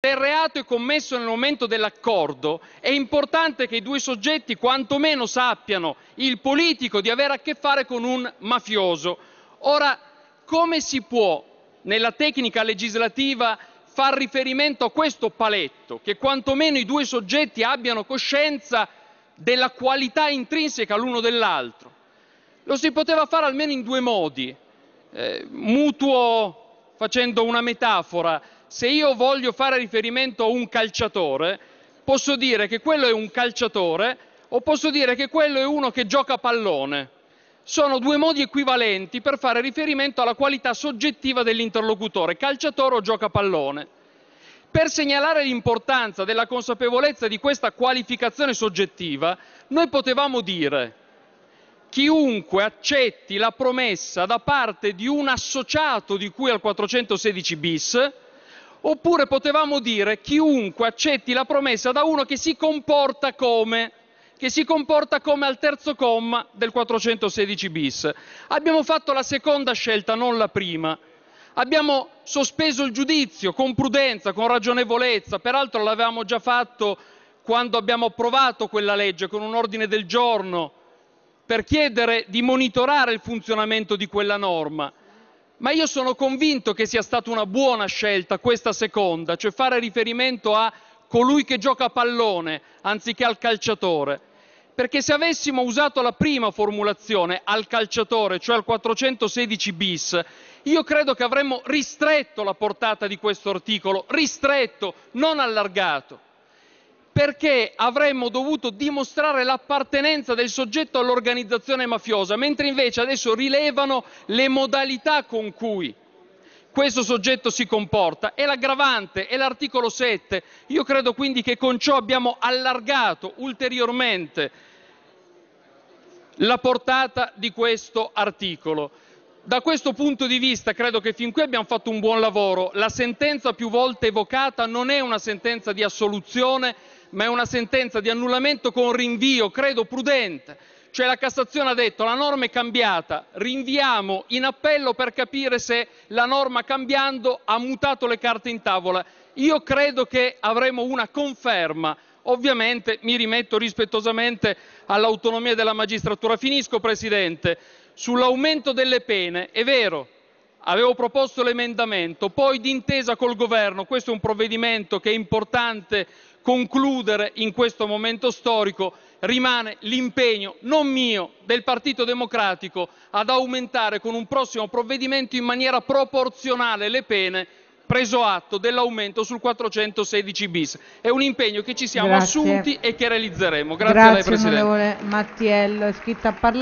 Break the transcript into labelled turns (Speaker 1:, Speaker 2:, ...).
Speaker 1: Se il reato è commesso nel momento dell'accordo, è importante che i due soggetti quantomeno sappiano, il politico, di avere a che fare con un mafioso. Ora, come si può, nella tecnica legislativa, far riferimento a questo paletto, che quantomeno i due soggetti abbiano coscienza della qualità intrinseca l'uno dell'altro? Lo si poteva fare almeno in due modi. Eh, mutuo, facendo una metafora, se io voglio fare riferimento a un calciatore, posso dire che quello è un calciatore o posso dire che quello è uno che gioca a pallone. Sono due modi equivalenti per fare riferimento alla qualità soggettiva dell'interlocutore, calciatore o gioca a pallone. Per segnalare l'importanza della consapevolezza di questa qualificazione soggettiva, noi potevamo dire chiunque accetti la promessa da parte di un associato di cui al 416 bis Oppure potevamo dire chiunque accetti la promessa da uno che si comporta come che si comporta come al terzo comma del 416 bis. Abbiamo fatto la seconda scelta, non la prima. Abbiamo sospeso il giudizio con prudenza, con ragionevolezza, peraltro l'avevamo già fatto quando abbiamo approvato quella legge con un ordine del giorno per chiedere di monitorare il funzionamento di quella norma ma io sono convinto che sia stata una buona scelta questa seconda, cioè fare riferimento a colui che gioca a pallone anziché al calciatore. Perché se avessimo usato la prima formulazione, al calciatore, cioè al 416 bis, io credo che avremmo ristretto la portata di questo articolo, ristretto, non allargato perché avremmo dovuto dimostrare l'appartenenza del soggetto all'organizzazione mafiosa, mentre invece adesso rilevano le modalità con cui questo soggetto si comporta. È l'aggravante, è l'articolo 7. Io credo quindi che con ciò abbiamo allargato ulteriormente la portata di questo articolo. Da questo punto di vista credo che fin qui abbiamo fatto un buon lavoro. La sentenza più volte evocata non è una sentenza di assoluzione, ma è una sentenza di annullamento con rinvio, credo prudente. Cioè la Cassazione ha detto la norma è cambiata, rinviamo in appello per capire se la norma cambiando ha mutato le carte in tavola. Io credo che avremo una conferma. Ovviamente mi rimetto rispettosamente all'autonomia della magistratura. Finisco, Presidente. Sull'aumento delle pene, è vero, Avevo proposto l'emendamento, poi d'intesa col Governo questo è un provvedimento che è importante concludere in questo momento storico, rimane l'impegno, non mio, del Partito Democratico ad aumentare con un prossimo provvedimento in maniera proporzionale le pene, preso atto dell'aumento sul 416 bis. È un impegno che ci siamo Grazie. assunti e che realizzeremo. Grazie, Grazie a lei Presidente.